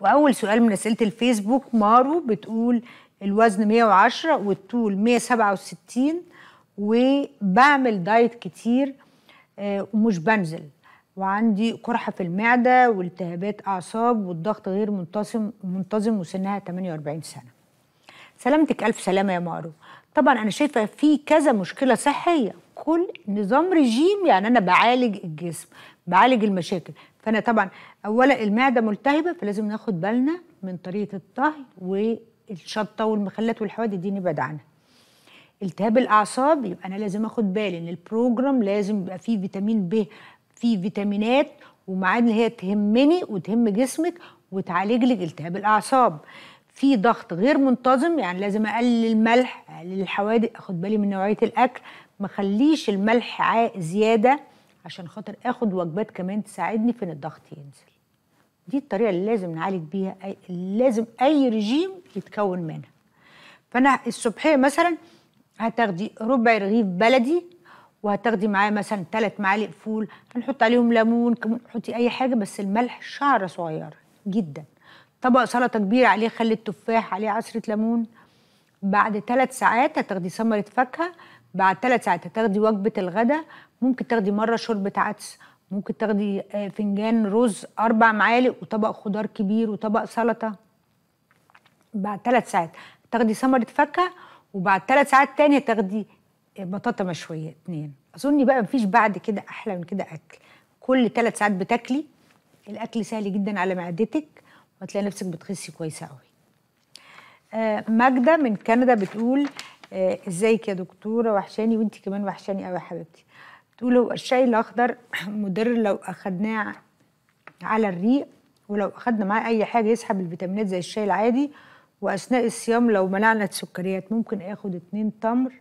واول سؤال من اسئله الفيسبوك مارو بتقول الوزن 110 والطول 167 وبعمل دايت كتير آه، ومش بنزل وعندي قرحة في المعدة والتهابات أعصاب والضغط غير منتظم منتظم وسنها 48 سنة. سلامتك ألف سلامة يا مارو. طبعا أنا شايفة في كذا مشكلة صحية كل نظام رجيم يعني أنا بعالج الجسم بعالج المشاكل فانا طبعا اولا المعده ملتهبه فلازم ناخد بالنا من طريقه الطهي والشطه والمخلات والحوادث دي نبعد عنها التهاب الاعصاب يبقى انا لازم اخد بالي ان البروجرام لازم يبقى فيه فيتامين ب فيه فيتامينات ومعادن هي تهمني وتهم جسمك وتعالج لك التهاب الاعصاب في ضغط غير منتظم يعني لازم اقلل الملح اقلل الحوادق اخد بالي من نوعيه الاكل ما خليش الملح زياده عشان خاطر اخد وجبات كمان تساعدني في ان الضغط ينزل دي الطريقه اللي لازم نعالج بيها أي لازم اي رجيم يتكون منها فانا الصبحيه مثلا هتاخدي ربع رغيف بلدي وهتاخدي معاه مثلا ثلاث معالق فول هنحط عليهم ليمون حطي اي حاجه بس الملح شعره صغيره جدا طبق سلطه كبير عليه خل التفاح عليه عصره ليمون بعد ثلاث ساعات هتاخدي ثمره فاكهه بعد ثلاث ساعات هتاخدي وجبه الغداء ممكن تاخدي مره شوربه عدس ممكن تاخدي آه، فنجان رز اربع معالق وطبق خضار كبير وطبق سلطه بعد ثلاث ساعات تاخدي ثمره فاكهه وبعد ثلاث ساعات تانية تاخدي آه، بطاطا مشويه اتنين اظن بقى مفيش بعد كده احلى من كده اكل كل ثلاث ساعات بتاكلي الاكل سهل جدا على معدتك وهتلاقي نفسك بتخسي كويسه قوي آه ماجده من كندا بتقول آه، ازيك يا دكتوره وحشاني وانت كمان وحشاني قوي يا حبيبتي تقول هو الشاي الاخضر مضر لو اخدناه على الريق ولو اخدنا معاه اي حاجه يسحب الفيتامينات زي الشاي العادي واثناء الصيام لو منعنا السكريات ممكن اخد اتنين تمر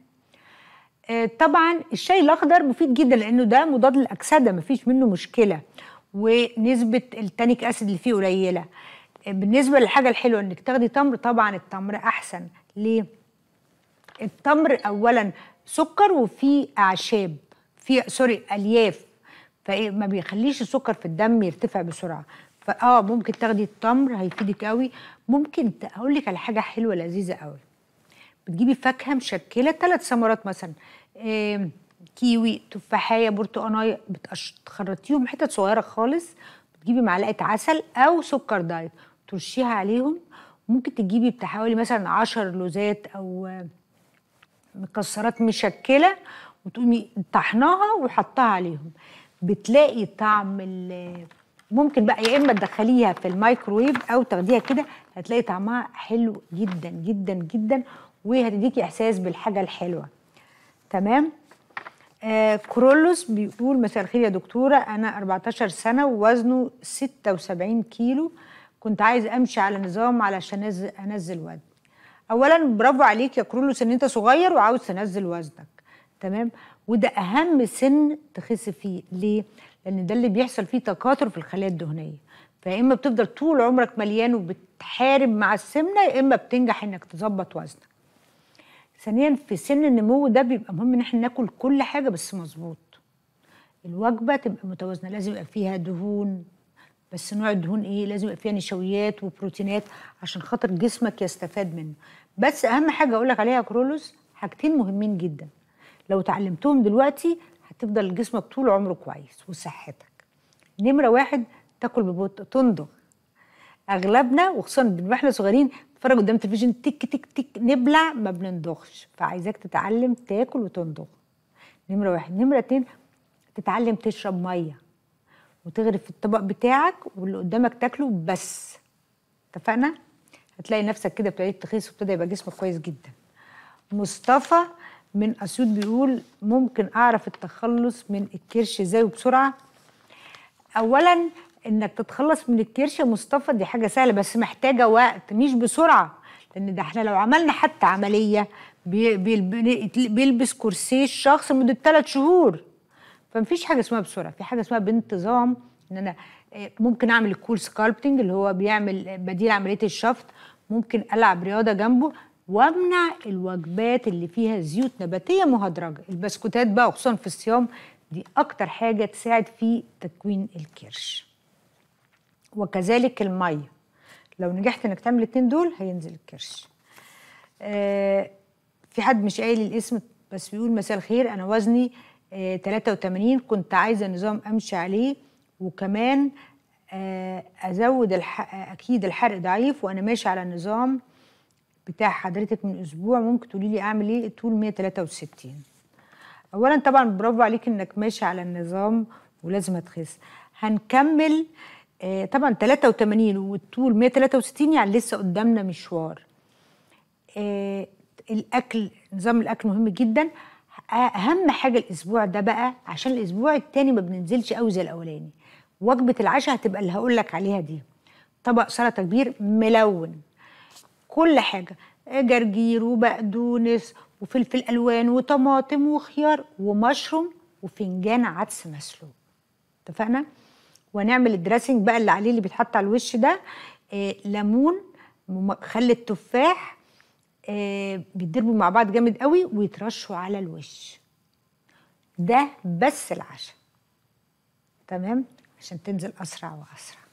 آه، طبعا الشاي الاخضر مفيد جدا لانه ده مضاد للاكسده مفيش منه مشكله ونسبه التانيك اسيد اللي فيه قليله آه، بالنسبه للحاجه الحلوه انك تاخدي تمر طبعا التمر احسن ليه التمر اولا سكر وفي اعشاب في سوري الياف فما بيخليش السكر في الدم يرتفع بسرعه فاه ممكن تاخدي التمر هيفيدك قوي ممكن اقول لك على حاجه حلوه لذيذه قوي بتجيبي فاكهه مشكله ثلاث ثمرات مثلا كيوي تفاحيه برتقانيه بتخرطيهم حتت صغيره خالص بتجيبي معلقه عسل او سكر دايت ترشيها عليهم ممكن تجيبي بتحاولي مثلا 10 لوزات او مكسرات مشكله وتقومي طحناها وحطها عليهم بتلاقي طعم ممكن بقى يا اما تدخليها في الميكرويف او تاخديها كده هتلاقي طعمها حلو جدا جدا جدا وهتديكي احساس بالحاجه الحلوه تمام آه كرولوس بيقول مساء الخير يا دكتوره انا 14 سنه ووزنه 76 كيلو كنت عايز امشي على نظام علشان انزل وزن اولا برافو عليك يا كرولوس ان انت صغير وعاوز تنزل وزنك تمام وده اهم سن تخس فيه ليه لان ده اللي بيحصل فيه تكاثر في الخلايا الدهنيه فيا اما بتفضل طول عمرك مليان وبتحارب مع السمنه يا اما بتنجح انك تظبط وزنك ثانيا في سن النمو ده بيبقى مهم ان احنا ناكل كل حاجه بس مظبوط الوجبه تبقى متوازنه لازم يبقى فيها دهون بس نوع الدهون ايه لازم يبقى فيها نشويات وبروتينات عشان خاطر جسمك يستفاد منه بس اهم حاجه اقول لك عليها كرولوس حاجتين مهمين جدا لو تعلمتهم دلوقتي هتفضل جسمك طول عمره كويس وصحتك نمره واحد تاكل ببطء تندغ اغلبنا وخصوصا بنبقى احنا صغيرين نتفرج قدام التلفزيون تك تك تك نبلع ما بنندغش فعايزاك تتعلم تاكل وتندغ نمره واحد نمره اتنين تتعلم تشرب ميه وتغرف في الطبق بتاعك واللي قدامك تاكله بس اتفقنا هتلاقي نفسك كده ابتديت تخيس وابتدى يبقى جسمك كويس جدا مصطفى من اسيوط بيقول ممكن اعرف التخلص من الكرش ازاي وبسرعه اولا انك تتخلص من الكرش يا مصطفى دي حاجه سهله بس محتاجه وقت مش بسرعه لان ده احنا لو عملنا حتى عمليه بيلبس كرسي الشخص مده 3 شهور فمفيش حاجه اسمها بسرعه في حاجه اسمها بانتظام ان انا آه، ممكن اعمل الكول سكالبتنج اللي هو بيعمل بديل عمليه الشفط ممكن العب رياضه جنبه وامنع الوجبات اللي فيها زيوت نباتيه مهدرجه البسكوتات بقى وخصوصا في الصيام دي اكتر حاجه تساعد في تكوين الكرش وكذلك الميه لو نجحت انك تعمل الاثنين دول هينزل الكرش آه في حد مش قايل الاسم بس بيقول مساء الخير انا وزني 83 آه، كنت عايزه نظام امشي عليه وكمان آه، ازود الحق اكيد الحرق ضعيف وانا ماشي على النظام بتاع حضرتك من اسبوع ممكن تقولي لي اعمل ايه طول 163 اولا طبعا برافو عليك انك ماشي على النظام ولازم تخس هنكمل آه، طبعا 83 والطول 163 يعني لسه قدامنا مشوار الاكل نظام الاكل مهم جدا اهم حاجه الاسبوع ده بقى عشان الاسبوع التاني ما بننزلش قوي زي الاولاني وجبه العشاء هتبقى اللي هقول لك عليها دي طبق سلطه كبير ملون كل حاجه جرجير وبقدونس وفلفل الوان وطماطم وخيار ومشروم وفنجان عدس مسلوق اتفقنا ونعمل الدريسنج بقى اللي عليه اللي بيتحط على الوش ده آه ليمون خل التفاح آه، بيتضربوا مع بعض جامد قوي ويترشوا على الوش ده بس العشاء تمام عشان تنزل اسرع واسرع